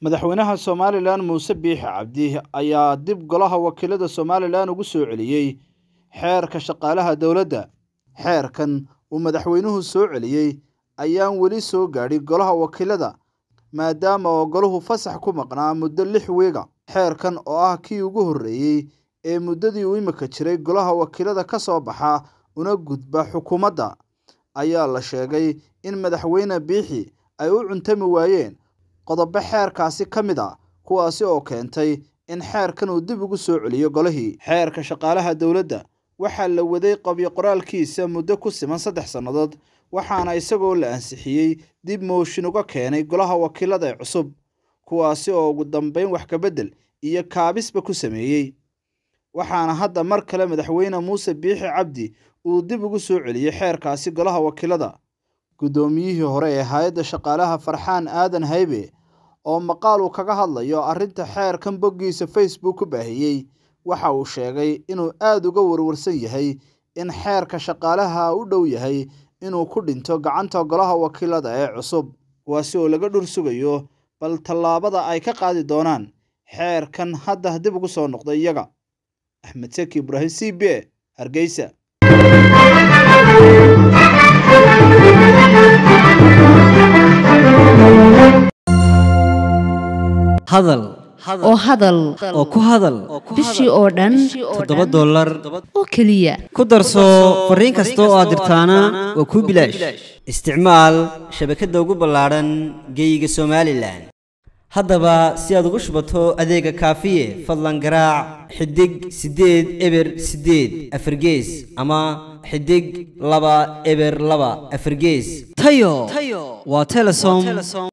madaxweynaha somalilan muuse biixi cabdi ayaa dib golaha wakiilada somalilan ugu soo celiyey xeerka shaqaalaha dowladda xeerkan uu madaxweynuhu soo celiyey ayaan weli soo gaadhi golaha wakiilada maadaama oo golahu fasax ku maqnaa muddo lix wiiga xeerkan oo ah kii ugu horreeyey ee muddadii uu imika jiray golaha wakiilada ka soo baxa una gudba xukuumadda ayaa la sheegay in madaxweyne biixi ay u cuntami waayeen qodobo xeerkaasi ka mid ah kuwaasi oo keentay in xeerkan uu dib ugu soo celiyo golihii xeerka shaqaalaha dowladda waxaa la waday qabyoqoraalkiisa muddo ku siman saddex sannadood waxaana isagoo la ansixiyey dib mooshin uga keenay golaha wakiilada ee cusub kuwaasi oo ugu dambayn wax kabeddel iyo kaabisba ku sameeyey waxaana hadda mar kale madaxweyne muuse biixi cabdi uu dib ugu soo celiyey xeerkaasi golaha wakiilada guddoomiyihii hore ee hay-adda shaqaalaha farxaan aadan haybe oo maqaal uu kaga hadlayo arrinta xeerkan boggiisa facebook ku baahiyey waxa uu sheegay inuu aad uga warwarsan yahay in xeerka shaqaalaha u dhow yahay inuu ku dhinto gacanta golaha wakiilada ee cusub kuwaasi oo laga dhur sugayo bal tallaabada ay ka qaadi doonaan xeerkan hadda dib ugu soo noqday iyaga axmed seki ibraahim c b e hargeysa hadal oo hadal oo ku hadal bishii oo dhan toddoba dollar oo keliya ku darso fariin kasta oo aad dirtaana waa kuu bilaash isticmaal shabakadda ugu ballaadhan geeyiga somalilan haddaba si aad ugu shubato adeega kaafiye fadlan garaac xidig siddeed eber siddeed afargees ama xidig laba eber laba afargees tayo waa telesom